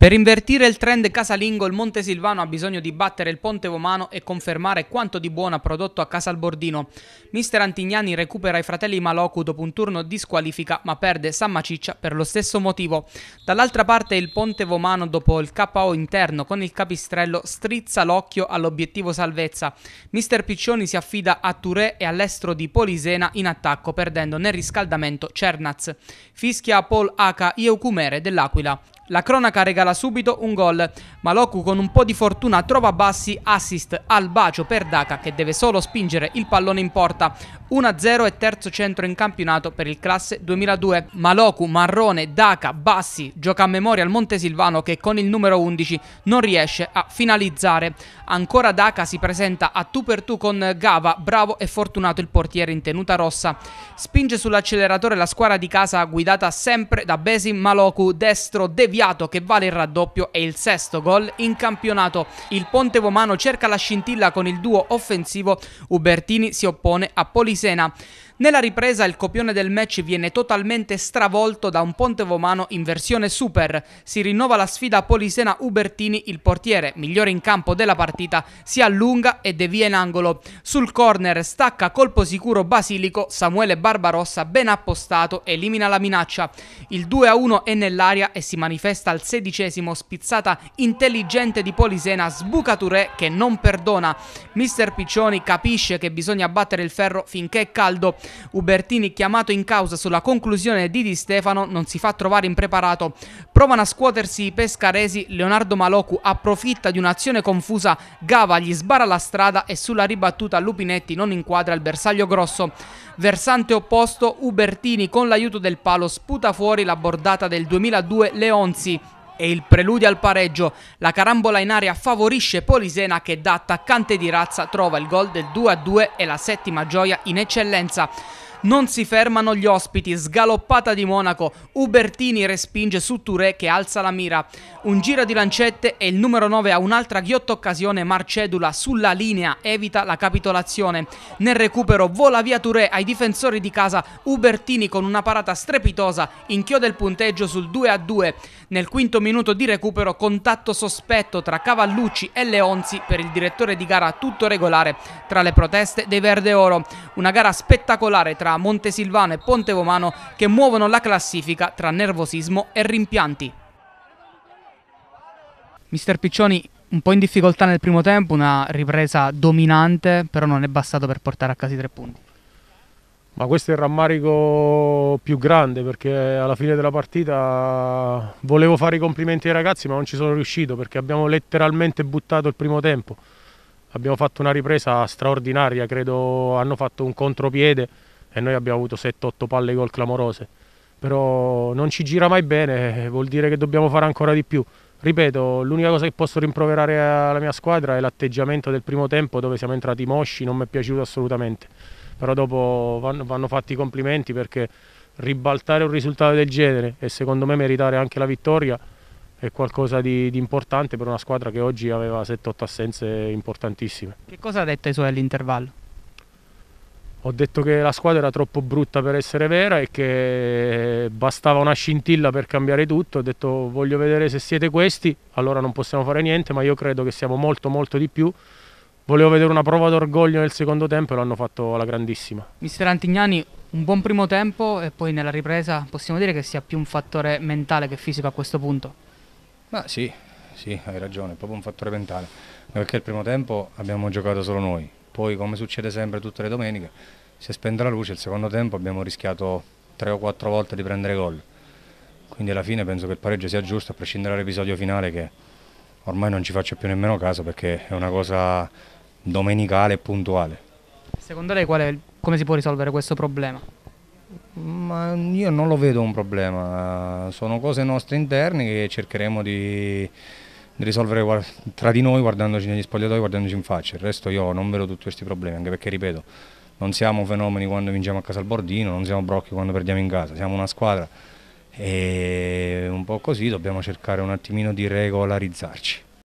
Per invertire il trend casalingo il Monte Silvano ha bisogno di battere il Ponte Vomano e confermare quanto di buono ha prodotto a Casalbordino. Mister Antignani recupera i fratelli Malocu dopo un turno di squalifica ma perde San Maciccia per lo stesso motivo. Dall'altra parte il Ponte Vomano dopo il KO interno con il capistrello strizza l'occhio all'obiettivo salvezza. Mister Piccioni si affida a Touré e all'estro di Polisena in attacco perdendo nel riscaldamento Cernaz. Fischia Paul H. Ieucumere dell'Aquila. La cronaca regala subito un gol. Maloku con un po' di fortuna trova Bassi assist al bacio per Daka che deve solo spingere il pallone in porta. 1-0 e terzo centro in campionato per il classe 2002. Maloku, Marrone, Daka, Bassi gioca a memoria al Montesilvano che con il numero 11 non riesce a finalizzare. Ancora Daka si presenta a tu per tu con Gava, bravo e fortunato il portiere in tenuta rossa. Spinge sull'acceleratore la squadra di casa guidata sempre da Besim Maloku, destro deviato sbagliato che vale il raddoppio e il sesto gol in campionato. Il Ponte Vomano cerca la scintilla con il duo offensivo, Ubertini si oppone a Polisena. Nella ripresa il copione del match viene totalmente stravolto da un Pontevomano in versione super. Si rinnova la sfida a Polisena Ubertini, il portiere migliore in campo della partita, si allunga e devia in angolo. Sul corner stacca colpo sicuro Basilico, Samuele Barbarossa ben appostato elimina la minaccia. Il 2-1 è nell'aria e si manifesta al sedicesimo spizzata intelligente di Polisena Sbucaturè che non perdona. Mister Piccioni capisce che bisogna battere il ferro finché è caldo Ubertini chiamato in causa sulla conclusione di Di Stefano non si fa trovare impreparato. Provano a scuotersi i pescaresi, Leonardo Malocu approfitta di un'azione confusa, Gava gli sbara la strada e sulla ribattuta Lupinetti non inquadra il bersaglio grosso. Versante opposto, Ubertini con l'aiuto del palo sputa fuori la bordata del 2002 Leonzi e il preludio al pareggio. La carambola in aria favorisce Polisena che da attaccante di razza trova il gol del 2-2 e la settima gioia in eccellenza. Non si fermano gli ospiti, sgaloppata di Monaco, Ubertini respinge su Touré che alza la mira. Un giro di lancette e il numero 9 ha un'altra ghiotta occasione, Marcedula sulla linea evita la capitolazione. Nel recupero vola via Touré ai difensori di casa, Ubertini con una parata strepitosa inchioda il punteggio sul 2 a 2. Nel quinto minuto di recupero contatto sospetto tra Cavallucci e Leonzi per il direttore di gara tutto regolare tra le proteste dei Verde Oro. Una gara spettacolare tra tra Montesilvano e Pontevomano che muovono la classifica tra nervosismo e rimpianti. Mister Piccioni un po' in difficoltà nel primo tempo, una ripresa dominante, però non è bastato per portare a casa i tre punti. Ma questo è il rammarico più grande perché alla fine della partita volevo fare i complimenti ai ragazzi ma non ci sono riuscito perché abbiamo letteralmente buttato il primo tempo. Abbiamo fatto una ripresa straordinaria, credo hanno fatto un contropiede e noi abbiamo avuto 7-8 palle gol clamorose. Però non ci gira mai bene, vuol dire che dobbiamo fare ancora di più. Ripeto, l'unica cosa che posso rimproverare alla mia squadra è l'atteggiamento del primo tempo dove siamo entrati mosci, non mi è piaciuto assolutamente. Però dopo vanno, vanno fatti i complimenti perché ribaltare un risultato del genere e secondo me meritare anche la vittoria è qualcosa di, di, importante per una squadra che oggi aveva 7-8 assenze importantissime. Che cosa ha detto ai suoi all'intervallo? Ho detto che la squadra era troppo brutta per essere vera e che bastava una scintilla per cambiare tutto. Ho detto voglio vedere se siete questi, allora non possiamo fare niente, ma io credo che siamo molto molto di più. Volevo vedere una prova d'orgoglio nel secondo tempo e l'hanno fatto alla grandissima. Mister Antignani, un buon primo tempo e poi nella ripresa possiamo dire che sia più un fattore mentale che fisico a questo punto? Ma sì, sì, hai ragione, è proprio un fattore mentale. Perché il primo tempo abbiamo giocato solo noi, poi come succede sempre tutte le domeniche si è spenta la luce, il secondo tempo abbiamo rischiato tre o quattro volte di prendere gol quindi alla fine penso che il pareggio sia giusto a prescindere dall'episodio finale che ormai non ci faccio più nemmeno caso perché è una cosa domenicale e puntuale. Secondo lei è, come si può risolvere questo problema? Ma io non lo vedo un problema, sono cose nostre interne che cercheremo di risolvere tra di noi guardandoci negli spogliatoi, guardandoci in faccia. Il resto io non vedo tutti questi problemi, anche perché ripeto, non siamo fenomeni quando vinciamo a casa al Bordino, non siamo brocchi quando perdiamo in casa, siamo una squadra e un po' così dobbiamo cercare un attimino di regolarizzarci.